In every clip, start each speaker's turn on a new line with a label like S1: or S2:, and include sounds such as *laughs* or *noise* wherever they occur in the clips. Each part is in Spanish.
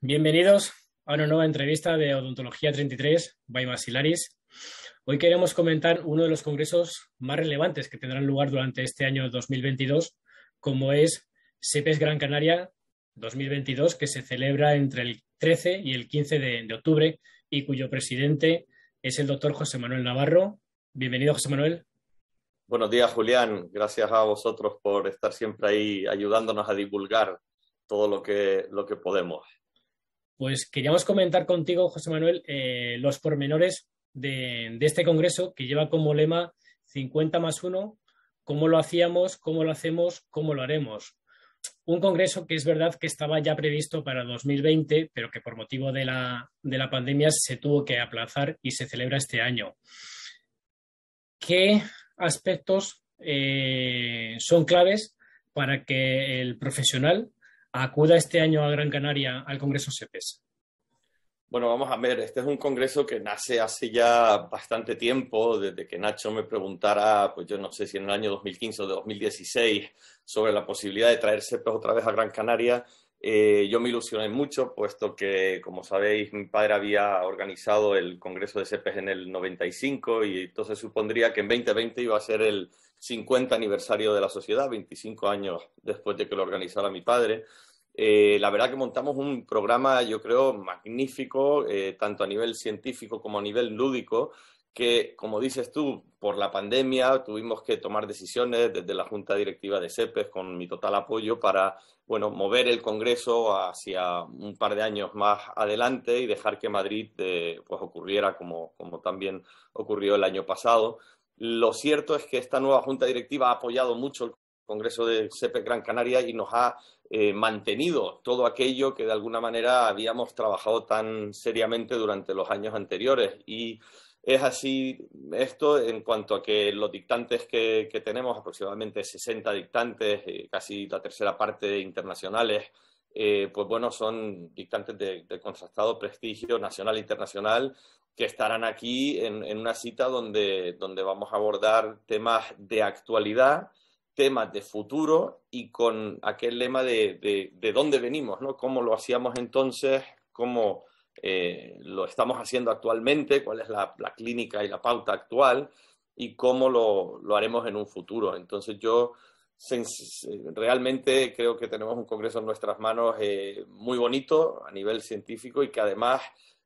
S1: Bienvenidos a una nueva entrevista de Odontología 33 by Masilaris. Hoy queremos comentar uno de los congresos más relevantes que tendrán lugar durante este año 2022, como es CEPES Gran Canaria 2022, que se celebra entre el 13 y el 15 de, octubre y cuyo presidente es el doctor José Manuel Navarro. Bienvenido, José Manuel.
S2: Buenos días, Julián. Gracias a vosotros por estar siempre ahí ayudándonos a divulgar todo lo lo que podemos.
S1: Pues queríamos comentar contigo, José Manuel, eh, los pormenores de, este congreso que lleva como lema 50 más 1, cómo lo hacíamos, cómo lo hacemos, cómo lo haremos. Un congreso que es verdad que estaba ya previsto para 2020, pero que por motivo de la, pandemia se tuvo que aplazar y se celebra este año. ¿Qué aspectos eh, son claves para que el profesional acuda este año a Gran Canaria al Congreso CEPES?
S2: Bueno, vamos a ver, este es un congreso que nace hace ya bastante tiempo, desde que Nacho me preguntara, pues yo no sé si en el año 2015 o de 2016, sobre la posibilidad de traer CEPES otra vez a Gran Canaria. Eh, yo me ilusioné mucho, puesto que, como sabéis, mi padre había organizado el Congreso de CEPES en el 95 y entonces supondría que en 2020 iba a ser el, 50 aniversario de la sociedad, 25 años después de que lo organizara mi padre. Eh, la verdad que montamos un programa, yo creo, magnífico, eh, tanto a nivel científico como a nivel lúdico, que, como dices tú, por la pandemia tuvimos que tomar decisiones desde la Junta Directiva de CEPES con mi total apoyo para, bueno, mover el Congreso hacia un par de años más adelante y dejar que Madrid eh, pues ocurriera como, como también ocurrió el año pasado. Lo cierto es que esta nueva Junta Directiva ha apoyado mucho el Congreso de CEP Gran Canaria y nos ha eh, mantenido todo aquello que de alguna manera habíamos trabajado tan seriamente durante los años anteriores. Y es así esto en cuanto a que los dictantes que, tenemos, aproximadamente 60 dictantes, eh, casi la tercera parte internacionales, eh, pues bueno, son dictantes de, de contrastado prestigio nacional e internacional que estarán aquí en, una cita donde, vamos a abordar temas de actualidad, temas de futuro y con aquel lema de, dónde venimos, ¿no? Cómo lo hacíamos entonces, cómo eh, lo estamos haciendo actualmente, cuál es la, clínica y la pauta actual y cómo lo, haremos en un futuro. Entonces yo realmente creo que tenemos un congreso en nuestras manos eh, muy bonito a nivel científico y que además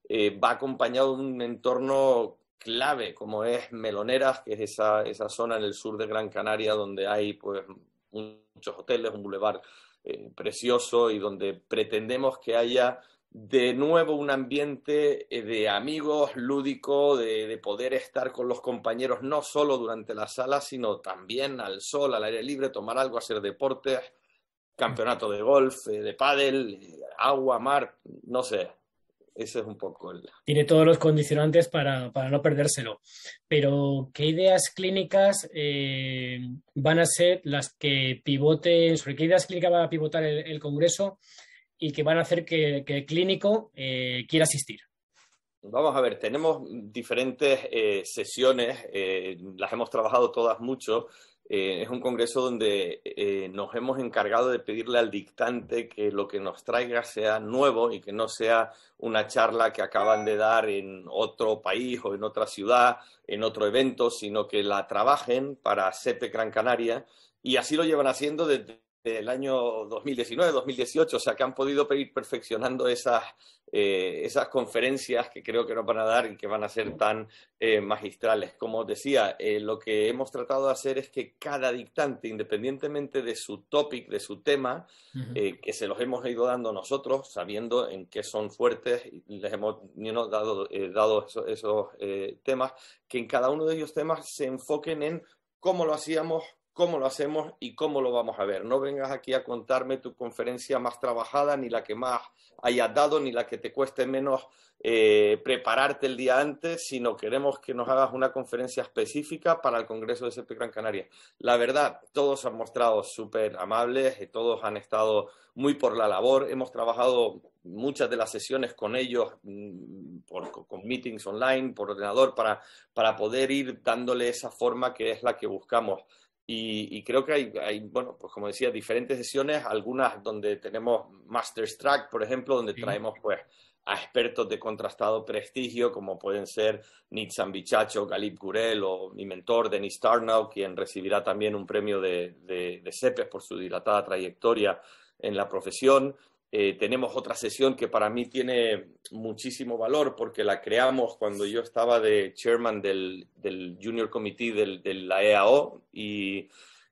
S2: eh, va acompañado de un entorno clave como es Meloneras, que es esa, esa zona en el sur de Gran Canaria donde hay pues, muchos hoteles, un bulevar eh, precioso y donde pretendemos que haya de nuevo un ambiente eh, de amigos lúdico, de, poder estar con los compañeros no solo durante la sala, sino también al sol, al aire libre, tomar algo, hacer deportes, campeonato de golf, de pádel, agua, mar, no sé, es un poco el...
S1: Tiene todos los condicionantes para, no perdérselo. Pero, ¿qué ideas clínicas eh, van a ser las que pivoten, sobre qué ideas clínicas va a pivotar el, Congreso y que van a hacer que, el clínico eh, quiera asistir?
S2: Vamos a ver, tenemos diferentes eh, sesiones, las hemos trabajado todas mucho. Eh, es un congreso donde eh, nos hemos encargado de pedirle al dictante que lo que nos traiga sea nuevo y que no sea una charla que acaban de dar en otro país o en otra ciudad, en otro evento, sino que la trabajen para CEPE Gran Canaria. Y así lo llevan haciendo desde del año 2019-2018, o sea que han podido ir perfeccionando eh, esas, conferencias que creo que nos van a dar y que van a ser tan eh, magistrales. Como decía, eh, lo que hemos tratado de hacer es que cada dictante, independientemente de su topic, de su tema, que se los hemos ido dando nosotros, sabiendo en qué son fuertes, les hemos dado, dado esos temas, que en cada uno de ellos temas se enfoquen en cómo lo hacíamos, cómo lo hacemos y cómo lo vamos a ver. No vengas aquí a contarme tu conferencia más trabajada, ni la que más hayas dado, ni la que te cueste menos eh, prepararte el día antes, sino queremos que nos hagas una conferencia específica para el Congreso de CP Gran Canaria. La verdad, todos han mostrado súper amables, eh, todos han estado muy por la labor, hemos trabajado muchas de las sesiones con ellos mm, con meetings online, por ordenador, para poder ir dándole esa forma que es la que buscamos. Y, creo que hay, bueno, pues como decía, diferentes sesiones, algunas donde tenemos Master's Track, por ejemplo, donde traemos pues a expertos de contrastado prestigio, como pueden ser Nitsan Bichacho, Galip Gurel o mi mentor Denis Tarnow, quien recibirá también un premio de, de CEPES por su dilatada trayectoria en la profesión. Eh, tenemos otra sesión que para mí tiene muchísimo valor porque la creamos cuando yo estaba de chairman del, del Junior Committee del, de la EAO y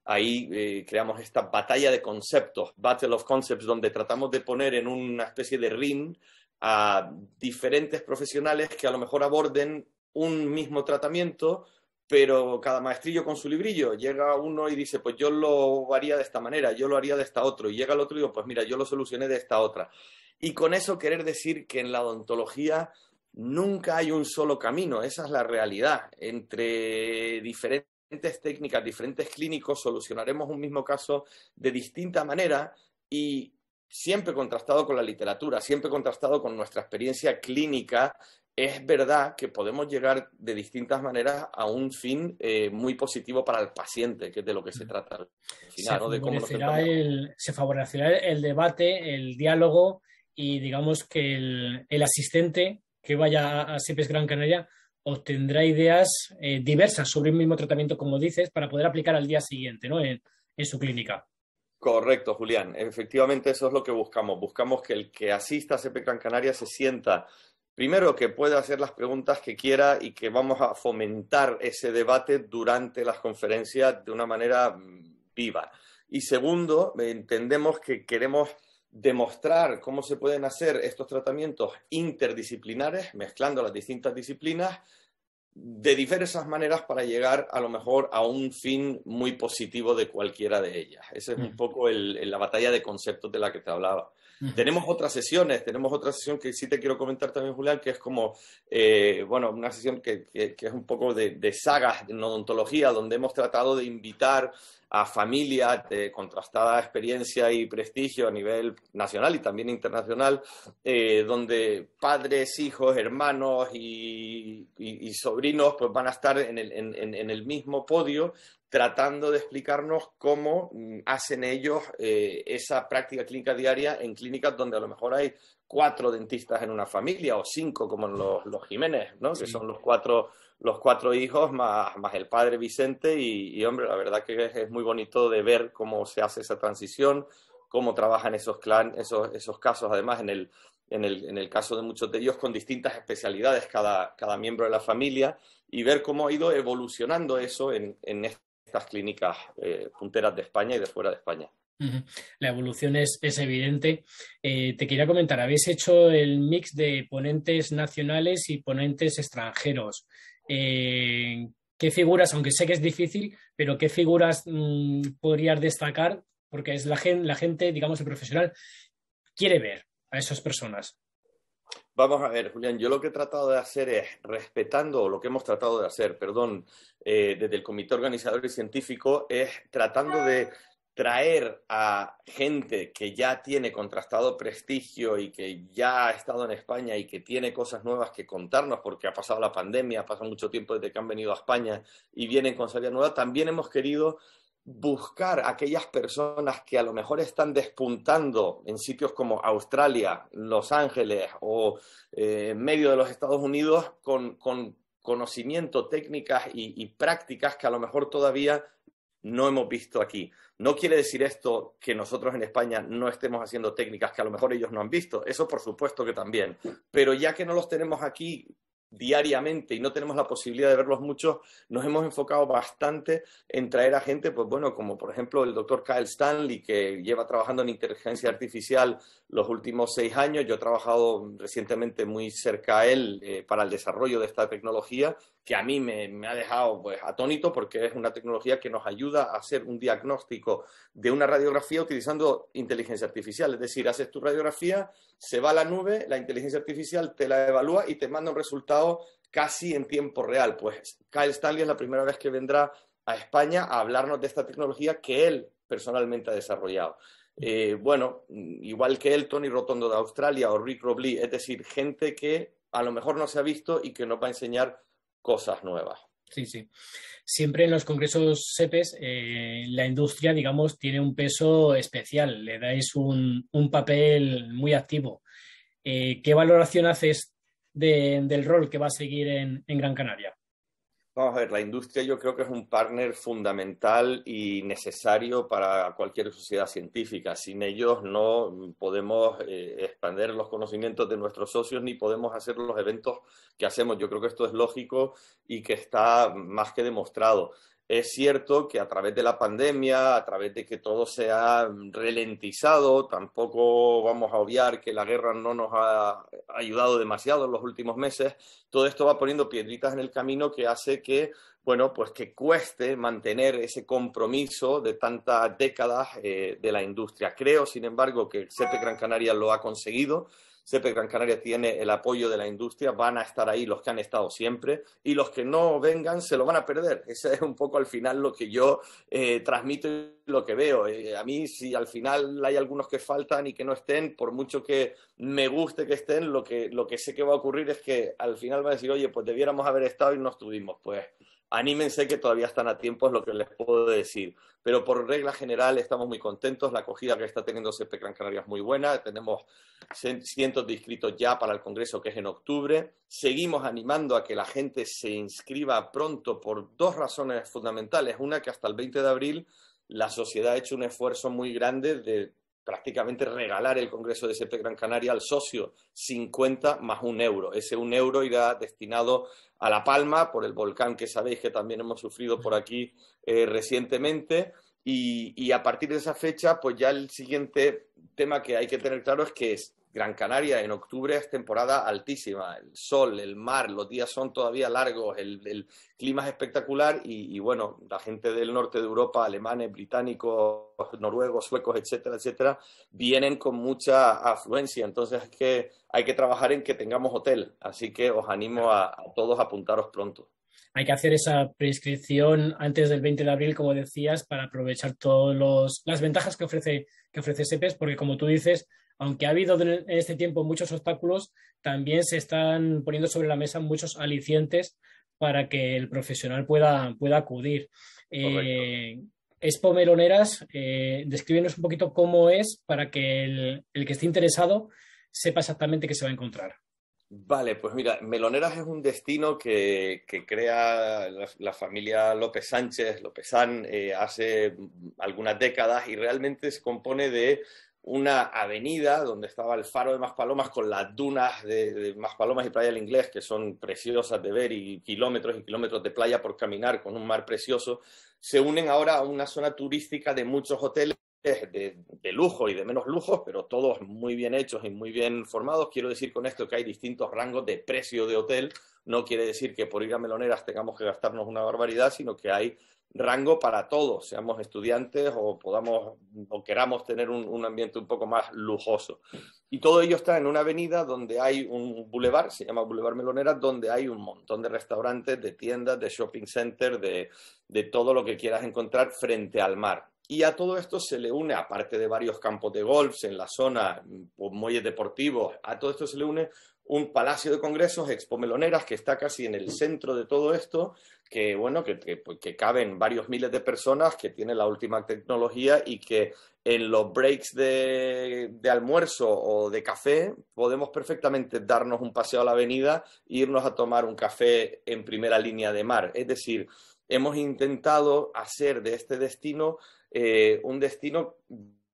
S2: ahí eh, creamos esta batalla de conceptos, Battle of Concepts, donde tratamos de poner en una especie de ring a diferentes profesionales que a lo mejor aborden un mismo tratamiento, pero cada maestrillo con su librillo. Llega uno y dice, pues yo lo haría de esta manera, yo lo haría de esta otra. Y llega el otro y digo, pues mira, yo lo solucioné de esta otra. Y con eso querer decir que en la odontología nunca hay un solo camino, esa es la realidad. Entre diferentes técnicas, diferentes clínicos, solucionaremos un mismo caso de distinta manera y siempre contrastado con la literatura, siempre contrastado con nuestra experiencia clínica es verdad que podemos llegar de distintas maneras a un fin eh, muy positivo para el paciente, que es de lo que se trata se De cómo
S1: se favorecerá el debate, el diálogo y digamos que el, asistente que vaya a Cepes Gran Canaria obtendrá ideas eh, diversas sobre el mismo tratamiento, como dices, para poder aplicar al día siguiente en, su clínica.
S2: Correcto, Julián. Efectivamente, eso es lo que buscamos. Buscamos que el que asista a Gran Canaria se sienta Primero, que pueda hacer las preguntas que quiera y que vamos a fomentar ese debate durante las conferencias de una manera mm, viva. Y segundo, entendemos que queremos demostrar cómo se pueden hacer estos tratamientos interdisciplinares, mezclando las distintas disciplinas de diversas maneras para llegar a lo mejor a un fin muy positivo de cualquiera de ellas. Esa es un mm. poco la batalla de conceptos de la que te hablaba. Mm. Tenemos otras sesiones, tenemos otra sesión que sí te quiero comentar también, Julián, que es como, eh, bueno, una sesión que, es un poco de, de sagas, de odontología, donde hemos tratado de invitar a familia de eh, contrastada experiencia y prestigio a nivel nacional y también internacional, eh, donde padres, hijos, hermanos y, sobrinos pues, van a estar en el mismo podio tratando de explicarnos cómo mm, hacen ellos eh, esa práctica clínica diaria en clínicas donde a lo mejor hay cuatro dentistas en una familia o cinco como los, los Jiménez, ¿no? Que son los cuatro los cuatro hijos más, el padre Vicente y, hombre, la verdad que es, muy bonito de ver cómo se hace esa transición, cómo trabajan esos clan, esos, esos casos, además en el, en el, en el caso de muchos de ellos con distintas especialidades cada, cada miembro de la familia y ver cómo ha ido evolucionando eso en, en, estas clínicas eh, punteras de España y de fuera de España.
S1: La evolución es, evidente. Eh, te quería comentar, habéis hecho el mix de ponentes nacionales y ponentes extranjeros. Eh, ¿Qué figuras, aunque sé que es difícil, pero qué figuras mm, podrías destacar? Porque es la gente, digamos, el profesional, quiere ver a esas personas.
S2: Vamos a ver, Julián, yo lo que he tratado de hacer es, respetando lo que hemos tratado de hacer, perdón, eh, desde el comité organizador y científico, es tratando de traer a gente que ya tiene contrastado prestigio y que ya ha estado en España y que tiene cosas nuevas que contarnos, porque ha pasado la pandemia, ha pasado mucho tiempo desde que han venido a España y vienen con salida nueva, también hemos querido buscar aquellas personas que a lo mejor están despuntando en sitios como Australia, Los Ángeles o eh, en medio de los Estados Unidos con, conocimiento, técnicas y, prácticas que a lo mejor todavía no hemos visto aquí. No quiere decir esto que nosotros en España no estemos haciendo técnicas que a lo mejor ellos no han visto, eso por supuesto que también, pero ya que no los tenemos aquí diariamente y no tenemos la posibilidad de verlos muchos, nos hemos enfocado bastante en traer a gente, pues bueno, como por ejemplo el doctor Kyle Stanley, que lleva trabajando en inteligencia artificial los últimos seis años. Yo he trabajado recientemente muy cerca a él eh, para el desarrollo de esta tecnología que a mí me, ha dejado pues, atónito porque es una tecnología que nos ayuda a hacer un diagnóstico de una radiografía utilizando inteligencia artificial. Es decir, haces tu radiografía, se va a la nube, la inteligencia artificial te la evalúa y te manda un resultado casi en tiempo real. Pues Kyle Stanley es la primera vez que vendrá a España a hablarnos de esta tecnología que él personalmente ha desarrollado. Eh, bueno, igual que él, Tony Rotondo de Australia o Rick Robley, es decir, gente que a lo mejor no se ha visto y que nos va a enseñar cosas nuevas.
S1: Sí, sí. Siempre en los congresos SEPES eh, la industria, digamos, tiene un peso especial, le dais un, papel muy activo. Eh, ¿Qué valoración haces del rol que va a seguir en Gran Canaria?
S2: Vamos a ver, la industria yo creo que es un partner fundamental y necesario para cualquier sociedad científica. Sin ellos no podemos expander eh, expandir los conocimientos de nuestros socios ni podemos hacer los eventos que hacemos. Yo creo que esto es lógico y que está más que demostrado. Es cierto que a través de la pandemia, a través de que todo se ha ralentizado, tampoco vamos a obviar que la guerra no nos ha ayudado demasiado en los últimos meses, todo esto va poniendo piedritas en el camino que hace que, bueno, pues que cueste mantener ese compromiso de tantas décadas eh, de la industria. Creo, sin embargo, que el CEPE Gran Canaria lo ha conseguido que Gran Canaria tiene el apoyo de la industria, van a estar ahí los que han estado siempre y los que no vengan se lo van a perder. *laughs* Ese es un poco al final lo que yo eh, transmito y lo que veo. Eh, a mí, si al final hay algunos que faltan y que no estén, por mucho que me guste que estén, lo que, lo que sé que va a ocurrir es que al final van a decir, oye, pues debiéramos haber estado y no estuvimos. Pues anímense que todavía están a tiempo, es lo que les puedo decir. Pero por regla general estamos muy contentos, la acogida que está teniendo CP Gran Canaria es muy buena, tenemos cientos de inscritos ya para el Congreso que es en octubre, seguimos animando a que la gente se inscriba pronto por dos razones fundamentales. Una, que hasta el 20 de abril la sociedad ha hecho un esfuerzo muy grande de prácticamente regalar el Congreso de CP Gran Canaria al socio, 50 más un euro. Ese un euro irá destinado a La Palma por el volcán que sabéis que también hemos sufrido por aquí eh, recientemente. Y, y, a partir de esa fecha, pues ya el siguiente tema que hay que tener claro es que es Gran Canaria en octubre es temporada altísima, el sol, el mar, los días son todavía largos, el, clima es espectacular y, bueno, la gente del norte de Europa, alemanes, británicos, noruegos, suecos, etcétera, etcétera, vienen con mucha afluencia, entonces es que hay que trabajar en que tengamos hotel, así que os animo a, todos a apuntaros pronto
S1: hay que hacer esa prescripción antes del 20 de abril, como decías, para aprovechar todas las ventajas que ofrece, que ofrece SEPES, porque como tú dices, aunque ha habido en este tiempo muchos obstáculos, también se están poniendo sobre la mesa muchos alicientes para que el profesional pueda, pueda acudir. Eh, Expo Meloneras, eh, descríbenos un poquito cómo es para que el, que esté interesado sepa exactamente qué se va a encontrar.
S2: Vale, pues mira, Meloneras es un destino que, crea la, familia López Sánchez, López eh, hace algunas décadas y realmente se compone de una avenida donde estaba el faro de Maspalomas con las dunas de, más Maspalomas y Playa del Inglés, que son preciosas de ver y kilómetros y kilómetros de playa por caminar con un mar precioso, se unen ahora a una zona turística de muchos hoteles de, lujo y de menos lujo pero todos muy bien hechos y muy bien formados. Quiero decir con esto que hay distintos rangos de precio de hotel. No quiere decir que por ir a meloneras tengamos que gastarnos una barbaridad, sino que hay rango para todos, seamos estudiantes o podamos o queramos tener un, ambiente un poco más lujoso. Y todo ello está en una avenida donde hay un bulevar, se llama Boulevard Meloneras, donde hay un montón de restaurantes, de tiendas, de shopping center de todo lo que quieras encontrar frente al mar y a todo esto se le une, aparte de varios campos de golf en la zona, pues, muelles deportivos, a todo esto se le une un palacio de congresos, Expo Meloneras, que está casi en el centro de todo esto, que bueno, que, pues, caben varios miles de personas, que tiene la última tecnología y que en los breaks de almuerzo o de café podemos perfectamente darnos un paseo a la avenida e irnos a tomar un café en primera línea de mar. Es decir, hemos intentado hacer de este destino eh, un destino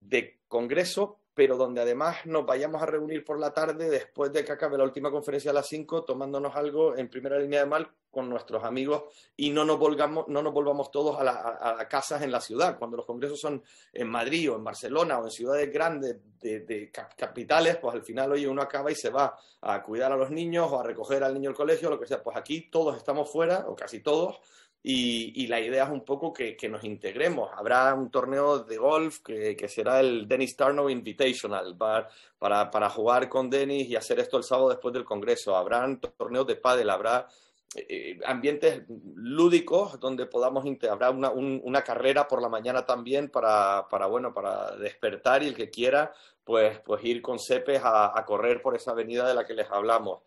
S2: de congreso, pero donde además nos vayamos a reunir por la tarde después de que acabe la última conferencia a las cinco, tomándonos algo en primera línea de mal con nuestros amigos y no nos, volvamos todos a, casas en la ciudad. Cuando los congresos son en Madrid o en Barcelona o en ciudades grandes de, capitales, pues al final, oye, uno acaba y se va a cuidar a los niños o a recoger al niño al colegio, lo que sea. Pues aquí todos estamos fuera, o casi todos, y, la idea es un poco que, nos integremos. Habrá un torneo de golf que, será el Dennis Tarnow Invitational para, para, jugar con Dennis y hacer esto el sábado después del Congreso. Habrán torneos de pádel, habrá eh, ambientes lúdicos donde podamos habrá una, carrera por la mañana también para, para, bueno para despertar y el que quiera pues pues ir con cepes a correr por esa avenida de la que les hablamos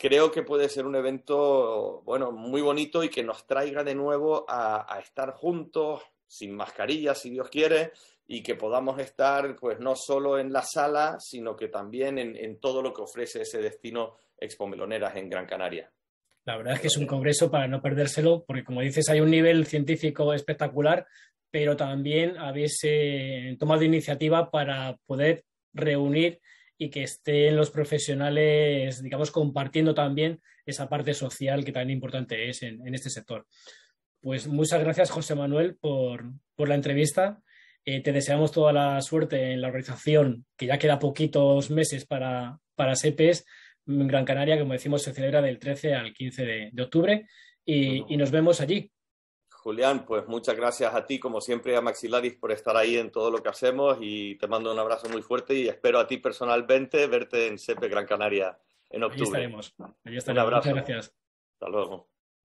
S2: creo que puede ser un evento, bueno, muy bonito y que nos traiga de nuevo a, estar juntos, sin mascarillas, si Dios quiere, y que podamos estar, pues, no solo en la sala, sino que también en, todo lo que ofrece ese destino Expo Meloneras en Gran Canaria.
S1: La verdad es que es un congreso para no perdérselo, porque como dices, hay un nivel científico espectacular, pero también habéis eh, tomado iniciativa para poder reunir y que estén los profesionales, digamos, compartiendo también esa parte social que tan importante es en, este sector. Pues muchas gracias, José Manuel, por, la entrevista. Eh, te deseamos toda la suerte en la organización, que ya queda poquitos meses para, para SEPES. En e Gran Canaria, como decimos, se celebra del 13 al 15 de, octubre y nos vemos allí.
S2: Julián, pues muchas gracias a ti, como siempre, a Maxilaris por estar ahí en todo lo que hacemos y te mando un abrazo muy fuerte y espero a ti personalmente verte en SEPE Gran Canaria en octubre. Ahí
S1: estaremos. estaremos. Un abrazo. gracias.
S2: Hasta luego.